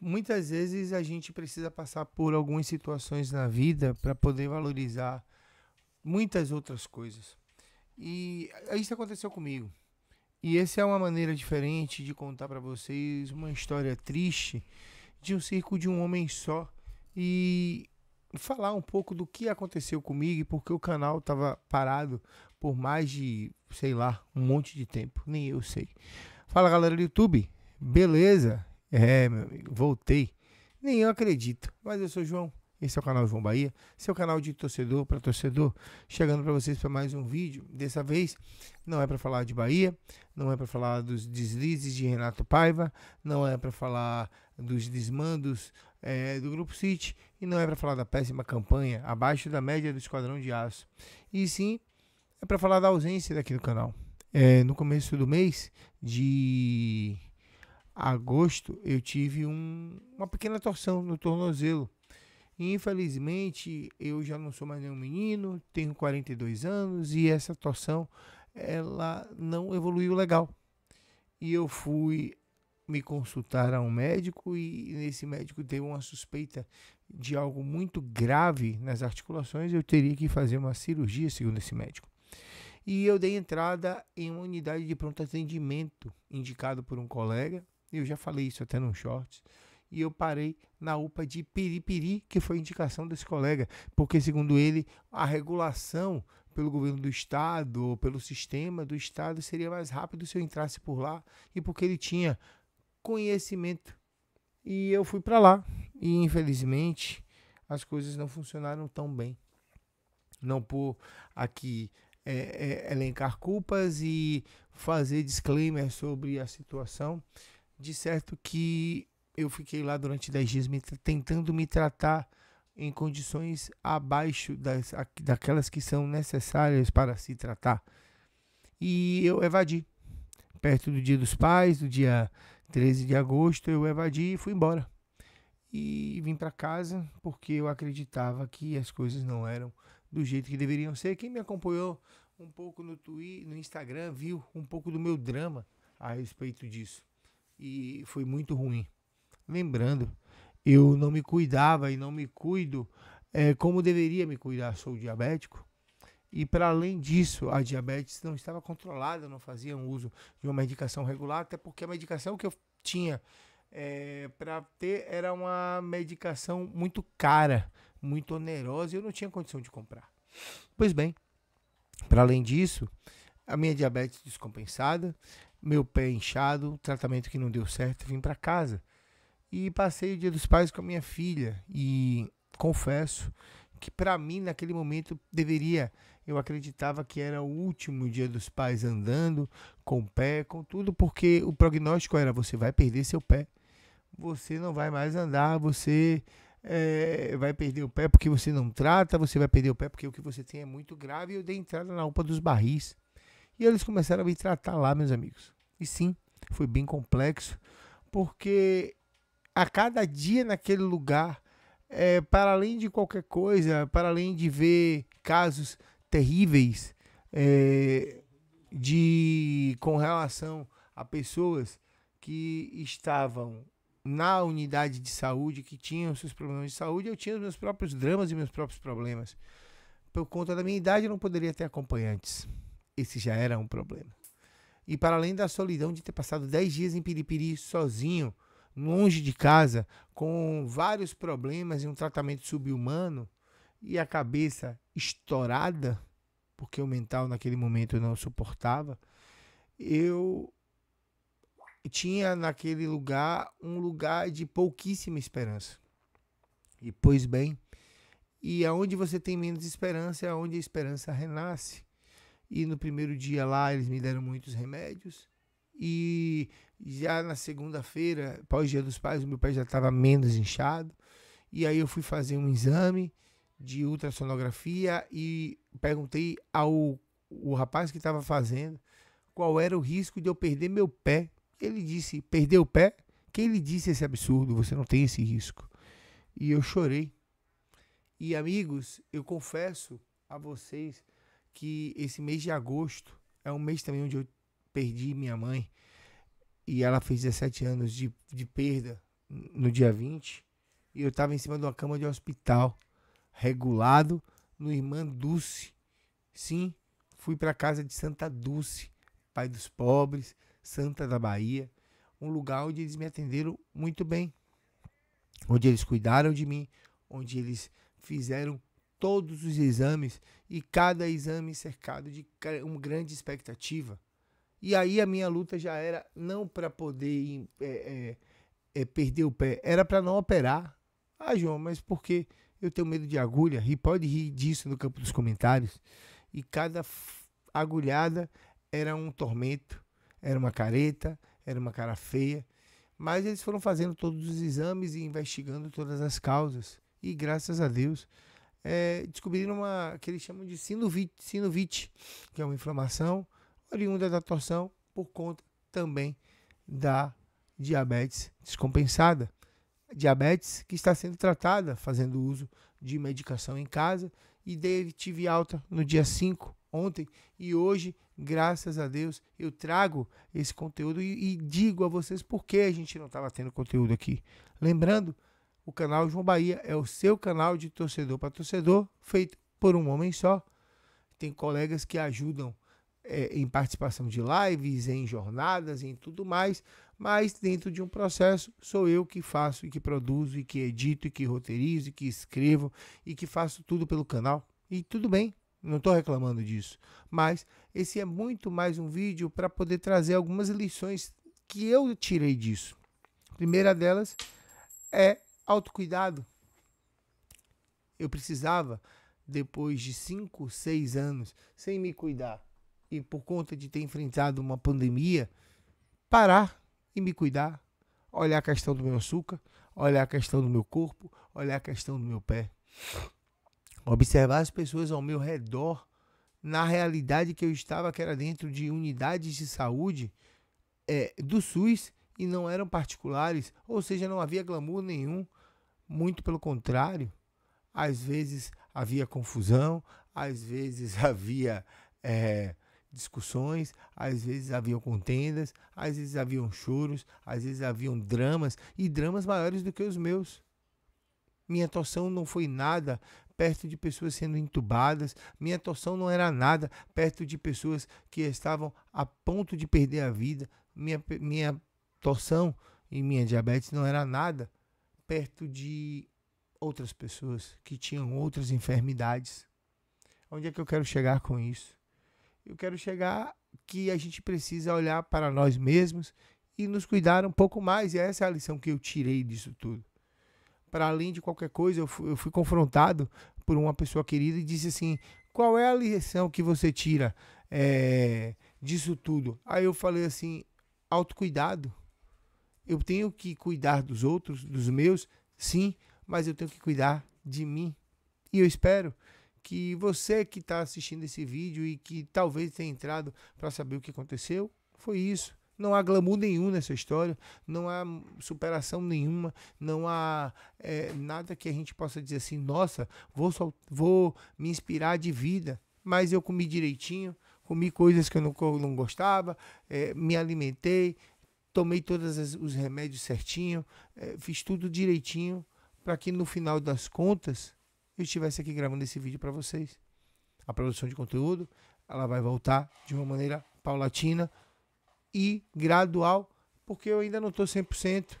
muitas vezes a gente precisa passar por algumas situações na vida para poder valorizar muitas outras coisas. E isso aconteceu comigo. E essa é uma maneira diferente de contar para vocês uma história triste de um circo de um homem só e falar um pouco do que aconteceu comigo, e porque o canal estava parado por mais de, sei lá, um monte de tempo, nem eu sei. Fala galera do YouTube, beleza? É, meu amigo, voltei. Nem eu acredito, mas eu sou o João. Esse é o canal João Bahia, seu canal de torcedor para torcedor, chegando para vocês para mais um vídeo. Dessa vez não é para falar de Bahia, não é para falar dos deslizes de Renato Paiva, não é para falar dos desmandos é, do Grupo City e não é para falar da péssima campanha abaixo da média do Esquadrão de Aço. E sim, é para falar da ausência daqui do canal. É, no começo do mês de agosto, eu tive um, uma pequena torção no tornozelo. E, infelizmente, eu já não sou mais nenhum menino, tenho 42 anos e essa torção ela não evoluiu legal. E eu fui me consultar a um médico e nesse médico teve uma suspeita de algo muito grave nas articulações, eu teria que fazer uma cirurgia, segundo esse médico. E eu dei entrada em uma unidade de pronto atendimento, indicado por um colega, eu já falei isso até num shorts. E eu parei na UPA de Piripiri, que foi indicação desse colega, porque, segundo ele, a regulação pelo governo do estado ou pelo sistema do estado seria mais rápido se eu entrasse por lá e porque ele tinha conhecimento. E eu fui para lá e, infelizmente, as coisas não funcionaram tão bem. Não por aqui é, é, elencar culpas e fazer disclaimer sobre a situação, de certo que eu fiquei lá durante 10 dias me, tentando me tratar em condições abaixo das, daquelas que são necessárias para se tratar. E eu evadi. Perto do dia dos pais, do dia 13 de agosto, eu evadi e fui embora. E vim para casa porque eu acreditava que as coisas não eram do jeito que deveriam ser. Quem me acompanhou um pouco no Twitter, no Instagram, viu um pouco do meu drama a respeito disso e foi muito ruim. Lembrando, eu não me cuidava e não me cuido é, como deveria me cuidar. Sou diabético. E para além disso, a diabetes não estava controlada, não fazia uso de uma medicação regular, até porque a medicação que eu tinha é, para ter era uma medicação muito cara, muito onerosa e eu não tinha condição de comprar. Pois bem, para além disso, a minha diabetes descompensada, meu pé inchado, tratamento que não deu certo, vim para casa. E passei o Dia dos Pais com a minha filha e confesso que para mim naquele momento deveria, eu acreditava que era o último Dia dos Pais andando com o pé, com tudo, porque o prognóstico era você vai perder seu pé. Você não vai mais andar, você é, vai perder o pé porque você não trata, você vai perder o pé porque o que você tem é muito grave. Eu dei entrada na UPA dos barris e eles começaram a me tratar lá, meus amigos. E sim, foi bem complexo, porque a cada dia naquele lugar, é, para além de qualquer coisa, para além de ver casos terríveis é, de com relação a pessoas que estavam na unidade de saúde, que tinham seus problemas de saúde, eu tinha os meus próprios dramas e meus próprios problemas. Por conta da minha idade, eu não poderia ter acompanhantes esse já era um problema. E para além da solidão de ter passado 10 dias em Piripiri sozinho, longe de casa, com vários problemas e um tratamento subhumano, e a cabeça estourada, porque o mental naquele momento não suportava, eu tinha naquele lugar um lugar de pouquíssima esperança. E pois bem, e aonde você tem menos esperança é onde a esperança renasce. E no primeiro dia lá eles me deram muitos remédios. E já na segunda-feira, pós-dia dos pais, o meu pé já estava menos inchado. E aí eu fui fazer um exame de ultrassonografia e perguntei ao o rapaz que estava fazendo qual era o risco de eu perder meu pé. Ele disse: "Perder o pé? Quem lhe disse esse absurdo? Você não tem esse risco". E eu chorei. E amigos, eu confesso a vocês que esse mês de agosto é um mês também onde eu perdi minha mãe. E ela fez 17 anos de, de perda no dia 20. E eu estava em cima de uma cama de hospital, regulado, no Irmã Dulce. Sim, fui para a casa de Santa Dulce, pai dos pobres, Santa da Bahia. Um lugar onde eles me atenderam muito bem. Onde eles cuidaram de mim, onde eles fizeram todos os exames e cada exame cercado de uma grande expectativa. E aí a minha luta já era não para poder é, é, é, perder o pé, era para não operar. Ah, João, mas por que eu tenho medo de agulha? E pode rir disso no campo dos comentários. E cada agulhada era um tormento, era uma careta, era uma cara feia. Mas eles foram fazendo todos os exames e investigando todas as causas. E graças a Deus, é, descobriram uma que eles chamam de sinovite sinovite que é uma inflamação oriunda da torção por conta também da diabetes descompensada. Diabetes que está sendo tratada fazendo uso de medicação em casa e dei, tive alta no dia 5, ontem, e hoje, graças a Deus, eu trago esse conteúdo e, e digo a vocês por que a gente não estava tendo conteúdo aqui. Lembrando o canal João Bahia é o seu canal de torcedor para torcedor, feito por um homem só. Tem colegas que ajudam é, em participação de lives, em jornadas, em tudo mais, mas dentro de um processo sou eu que faço e que produzo e que edito e que roteirizo e que escrevo e que faço tudo pelo canal. E tudo bem, não estou reclamando disso, mas esse é muito mais um vídeo para poder trazer algumas lições que eu tirei disso. A primeira delas é autocuidado. Eu precisava, depois de cinco, seis anos sem me cuidar e por conta de ter enfrentado uma pandemia, parar e me cuidar, olhar a questão do meu açúcar, olhar a questão do meu corpo, olhar a questão do meu pé. Observar as pessoas ao meu redor na realidade que eu estava, que era dentro de unidades de saúde é, do SUS e não eram particulares, ou seja, não havia glamour nenhum, muito pelo contrário, às vezes havia confusão, às vezes havia é, discussões, às vezes haviam contendas, às vezes haviam choros, às vezes haviam dramas e dramas maiores do que os meus. Minha torção não foi nada perto de pessoas sendo entubadas, minha torção não era nada perto de pessoas que estavam a ponto de perder a vida, minha, minha torção e minha diabetes não era nada perto de outras pessoas que tinham outras enfermidades. Onde é que eu quero chegar com isso? Eu quero chegar que a gente precisa olhar para nós mesmos e nos cuidar um pouco mais. E essa é a lição que eu tirei disso tudo. Para além de qualquer coisa, eu fui, eu fui confrontado por uma pessoa querida e disse assim: qual é a lição que você tira é, disso tudo? Aí eu falei assim: autocuidado. Eu tenho que cuidar dos outros, dos meus, sim, mas eu tenho que cuidar de mim. E eu espero que você que está assistindo esse vídeo e que talvez tenha entrado para saber o que aconteceu, foi isso. Não há glamour nenhum nessa história, não há superação nenhuma, não há é, nada que a gente possa dizer assim, nossa, vou, vou me inspirar de vida. Mas eu comi direitinho, comi coisas que eu não, não gostava, é, me alimentei, tomei todos os remédios certinho, é, fiz tudo direitinho para que no final das contas eu estivesse aqui gravando esse vídeo para vocês. A produção de conteúdo, ela vai voltar de uma maneira paulatina e gradual, porque eu ainda não estou 100%.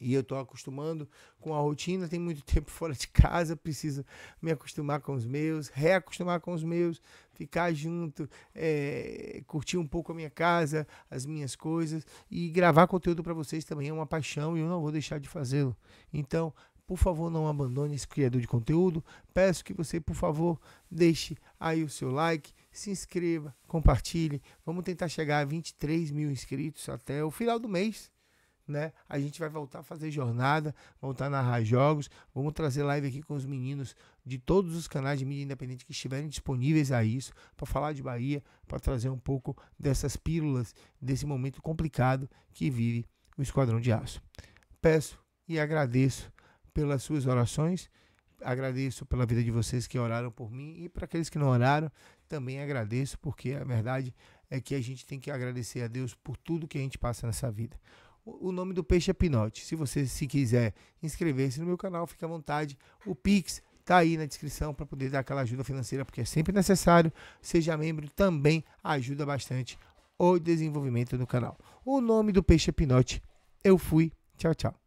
E eu estou acostumando com a rotina, tem muito tempo fora de casa, preciso me acostumar com os meus, reacostumar com os meus, ficar junto, é, curtir um pouco a minha casa, as minhas coisas e gravar conteúdo para vocês também é uma paixão e eu não vou deixar de fazê-lo. Então, por favor, não abandone esse criador de conteúdo. Peço que você, por favor, deixe aí o seu like, se inscreva, compartilhe. Vamos tentar chegar a 23 mil inscritos até o final do mês né? A gente vai voltar a fazer jornada, voltar a narrar jogos, vamos trazer live aqui com os meninos de todos os canais de mídia independente que estiverem disponíveis a isso, para falar de Bahia, para trazer um pouco dessas pílulas, desse momento complicado que vive o Esquadrão de Aço. Peço e agradeço pelas suas orações, agradeço pela vida de vocês que oraram por mim e para aqueles que não oraram, também agradeço, porque a verdade é que a gente tem que agradecer a Deus por tudo que a gente passa nessa vida. O nome do peixe é Pinote. Se você se quiser inscrever-se no meu canal, fique à vontade. O Pix tá aí na descrição para poder dar aquela ajuda financeira, porque é sempre necessário. Seja membro também ajuda bastante o desenvolvimento do canal. O nome do peixe é Pinote. Eu fui. Tchau, tchau.